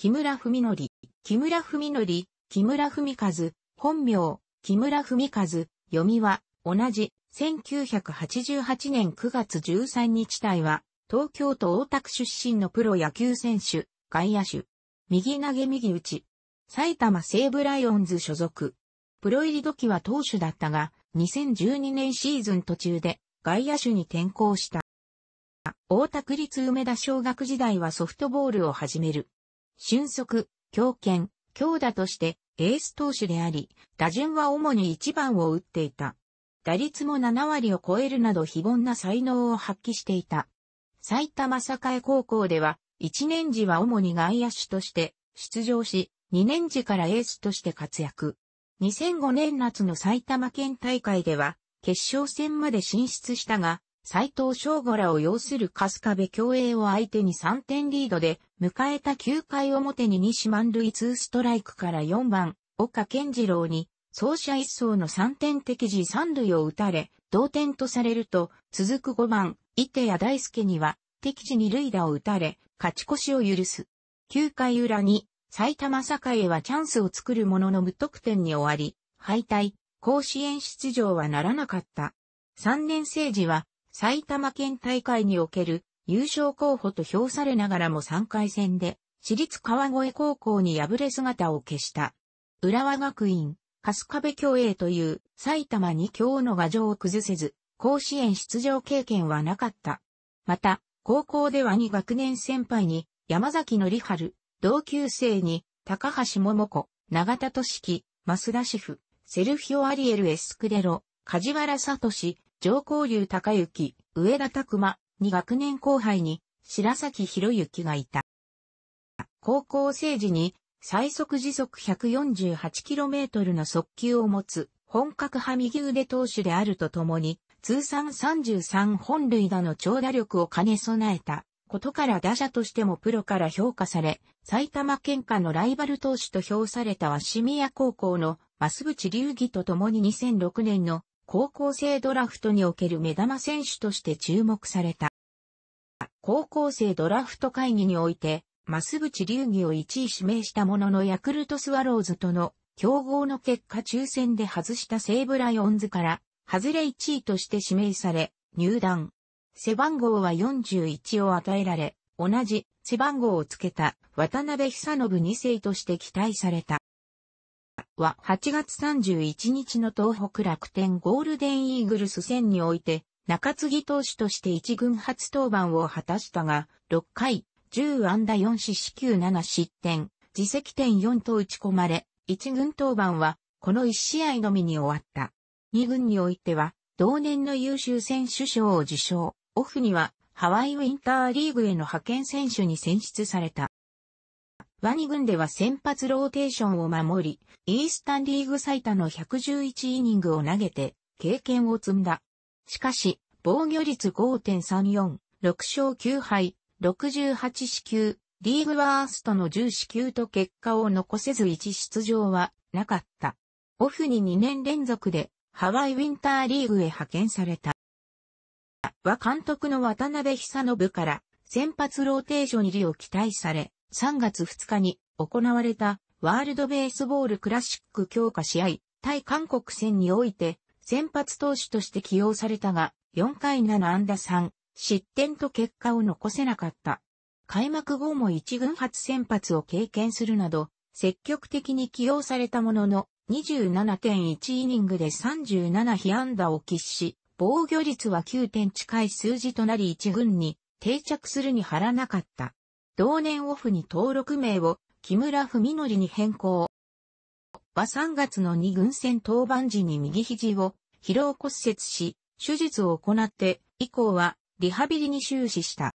木村文則、木村文則、木村文和、本名、木村文和、読みは、同じ、1988年9月13日体は、東京都大田区出身のプロ野球選手、外野手。右投げ右打ち。埼玉西武ライオンズ所属。プロ入り時は投手だったが、2012年シーズン途中で外野手に転向した。大田区立梅田小学時代はソフトボールを始める。俊足、強肩、強打としてエース投手であり、打順は主に1番を打っていた。打率も7割を超えるなど非凡な才能を発揮していた。埼玉栄高校では、1年時は主に外野手として出場し、2年時からエースとして活躍。2005年夏の埼玉県大会では、決勝戦まで進出したが、斎藤翔吾らを擁する春日部競泳を相手に3点リードで、迎えた9回表に西満塁2ストライクから4番、岡健次郎に、走者一層の3点敵時3塁を打たれ、同点とされると、続く5番、伊手谷大輔には、敵地二塁打を打たれ、勝ち越しを許す。9回裏に、埼玉栄はチャンスを作るものの無得点に終わり、敗退、甲子園出場はならなかった。3年生時は、埼玉県大会における優勝候補と評されながらも3回戦で、私立川越高校に敗れ姿を消した。浦和学院、春日部共栄という埼玉2強の牙城を崩せず、甲子園出場経験はなかった。また、高校では2学年先輩に山崎のは春、同級生に高橋桃子、永田俊樹、増田志夫、セルフィオ・アリエル・エスクデロ、梶原聡、上皇流高行、上田拓馬に学年後輩に白崎博之がいた。高校生時に最速時速 148km の速球を持つ本格派右腕投手であるとともに通算33本塁打の長打力を兼ね備えたことから打者としてもプロから評価され、埼玉県下のライバル投手と評された鷲宮高校の増渕隆義と共に2006年の高校生ドラフトにおける目玉選手として注目された。高校生ドラフト会議において、増渕流儀を1位指名したもののヤクルトスワローズとの競合の結果抽選で外した西武ライオンズから、外れ1位として指名され、入団。背番号は41を与えられ、同じ背番号をつけた渡辺久信2世として期待された。は8月31日の東北楽天ゴールデンイーグルス戦において、中継ぎ投手として1軍初登板を果たしたが、6回、10安打4四死球7失点、自責点4と打ち込まれ、1軍登板は、この1試合のみに終わった。2軍においては、同年の優秀選手賞を受賞、オフには、ハワイウィンターリーグへの派遣選手に選出された。ワニ軍では先発ローテーションを守り、イースタンリーグ最多の111イニングを投げて、経験を積んだ。しかし、防御率5.34、6勝9敗、68四球、リーグワーストの10四球と結果を残せず1出場はなかった。オフに2年連続でハワイウィンターリーグへ派遣された。は監督の渡辺久信から先発ローテーション入りを期待され、3月2日に行われたワールドベースボールクラシック強化試合対韓国戦において先発投手として起用されたが4回7安打3失点と結果を残せなかった。開幕後も1軍初先発を経験するなど積極的に起用されたものの27.1イニングで37被安打を喫し防御率は9点近い数字となり1軍に定着するに張らなかった。同年オフに登録名を木村文則に変更。は3月の2軍戦登板時に右肘を疲労骨折し、手術を行って以降はリハビリに終始した。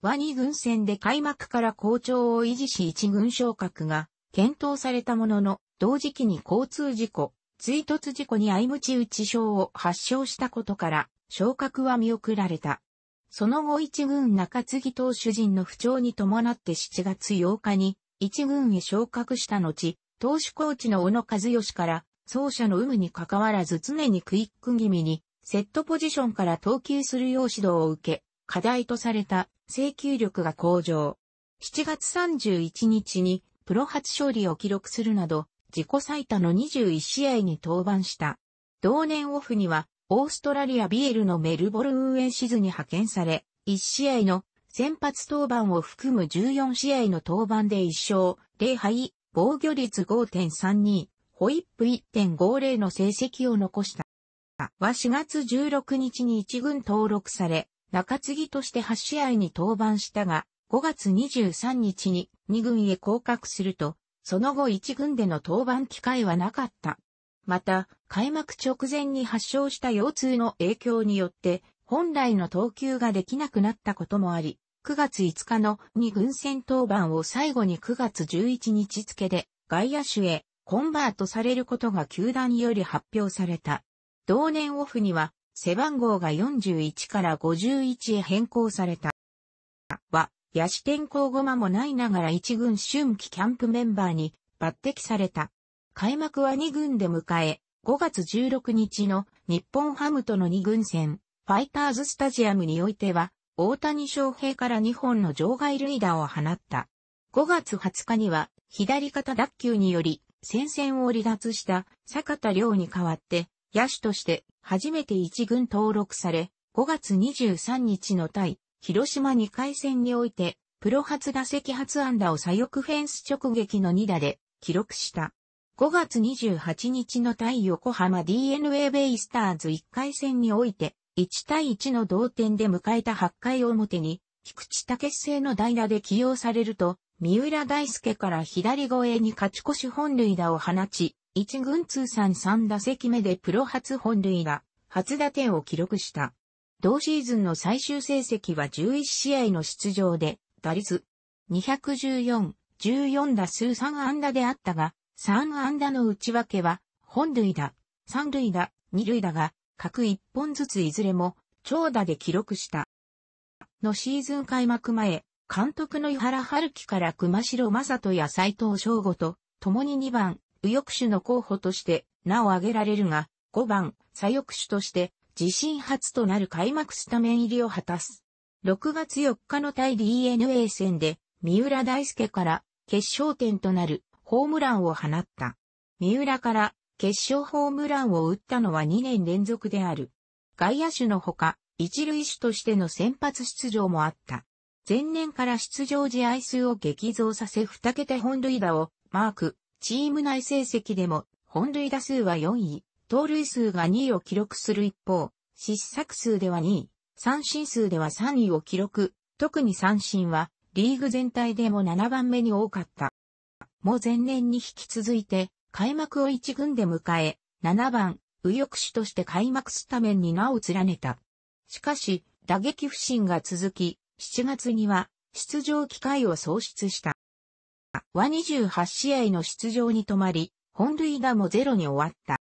は2軍戦で開幕から好調を維持し1軍昇格が検討されたものの、同時期に交通事故、追突事故に相打ち打ち症を発症したことから、昇格は見送られた。その後一軍中継ぎ投手陣の不調に伴って7月8日に一軍へ昇格した後、投手コーチの小野和義から、走者の有無に関わらず常にクイック気味に、セットポジションから投球するよう指導を受け、課題とされた制球力が向上。7月31日にプロ初勝利を記録するなど、自己最多の21試合に登板した。同年オフにはオーストラリアビエルのメルボルンエシズに派遣され、1試合の先発登板を含む14試合の登板で1勝、0敗、防御率5.32、ホイップ1.50の成績を残した。は4月16日に1軍登録され、中継ぎとして8試合に登板したが、5月23日に2軍へ降格すると、その後1軍での登板機会はなかった。また、開幕直前に発症した腰痛の影響によって、本来の投球ができなくなったこともあり、9月5日の2軍戦登板を最後に9月11日付で外野手へコンバートされることが球団より発表された。同年オフには背番号が41から51へ変更された。は、野手転校後間もないながら1軍春季キャンプメンバーに抜擢された。開幕は2軍で迎え、5月16日の日本ハムとの2軍戦、ファイターズスタジアムにおいては、大谷翔平から2本の場外塁打を放った。5月20日には、左肩脱臼により、戦線を離脱した坂田亮に代わって、野手として初めて1軍登録され、5月23日の対、広島2回戦において、プロ初打席初安打を左翼フェンス直撃の2打で記録した。5月28日の対横浜 DNA ベイスターズ1回戦において、1対1の同点で迎えた8回表に、菊池武製の代打で起用されると、三浦大輔から左越えに勝ち越し本塁打を放ち、1軍通算3打席目でプロ初本塁打、初打点を記録した。同シーズンの最終成績は11試合の出場で、打率214、14打数3安打であったが、3安打の内訳は、本塁打、三塁打、二塁打が、各1本ずついずれも、長打で記録した。のシーズン開幕前、監督の井原春樹から熊代正人や斎藤翔吾と、共に2番、右翼手の候補として名を挙げられるが、5番、左翼手として、自身初となる開幕スタメン入りを果たす。6月4日の対 DNA 戦で、三浦大輔から決勝点となるホームランを放った。三浦から決勝ホームランを打ったのは2年連続である。外野手のほか、一塁手としての先発出場もあった。前年から出場試合数を激増させ2桁本塁打をマーク、チーム内成績でも本塁打数は4位、盗塁数が2位を記録する一方、失策数では2位、三振数では3位を記録、特に三振はリーグ全体でも7番目に多かった。も前年に引き続いて、開幕を一軍で迎え、7番、右翼手として開幕スタメンに名を連ねた。しかし、打撃不振が続き、7月には、出場機会を喪失した。は28試合の出場に止まり、本塁打もゼロに終わった。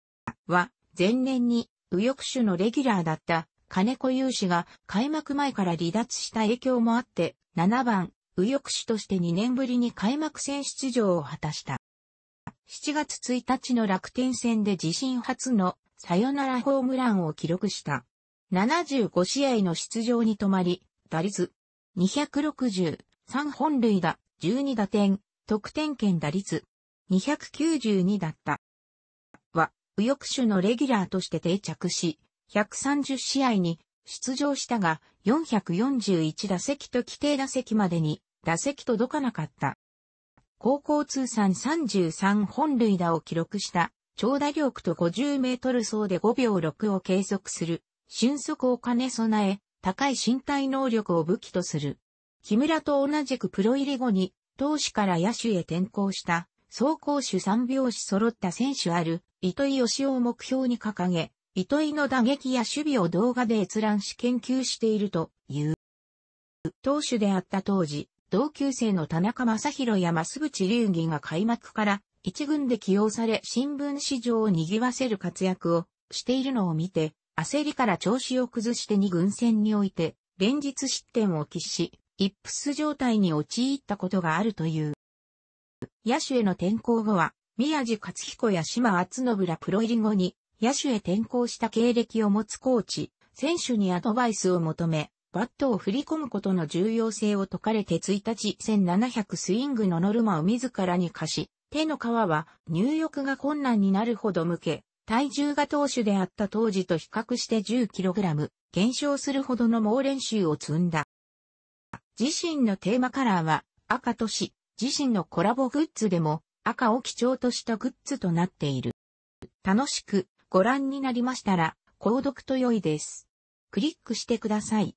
は、前年に、右翼手のレギュラーだった、金子雄氏が開幕前から離脱した影響もあって、7番、右翼手として2年ぶりに開幕戦出場を果たした。7月1日の楽天戦で自身初のサヨナラホームランを記録した。75試合の出場に止まり、打率2 6 3本塁打、12打点、得点圏打率292だった。は、右翼手のレギュラーとして定着し、130試合に出場したが、441打席と規定打席までに打席届かなかった。高校通算33本塁打を記録した、長打力と50メートル走で5秒6を計測する、俊足を兼ね備え、高い身体能力を武器とする。木村と同じくプロ入り後に、投手から野手へ転向した、走攻手3拍子揃った選手ある、糸井義雄を目標に掲げ、糸井の打撃や守備を動画で閲覧し研究しているという。投手であった当時、同級生の田中正宏や増渕隆儀が開幕から一軍で起用され新聞市場を賑わせる活躍をしているのを見て、焦りから調子を崩して二軍戦において、連日失点を喫し、イップス状態に陥ったことがあるという。野手への転向後は、宮地勝彦や島厚信らプロ入り後に、野手へ転向した経歴を持つコーチ、選手にアドバイスを求め、バットを振り込むことの重要性を説かれて1日1700スイングのノルマを自らに課し、手の皮は入浴が困難になるほど向け、体重が当主であった当時と比較して 10kg 減少するほどの猛練習を積んだ。自身のテーマカラーは赤とし、自身のコラボグッズでも赤を基調としたグッズとなっている。楽しくご覧になりましたら、購読と良いです。クリックしてください。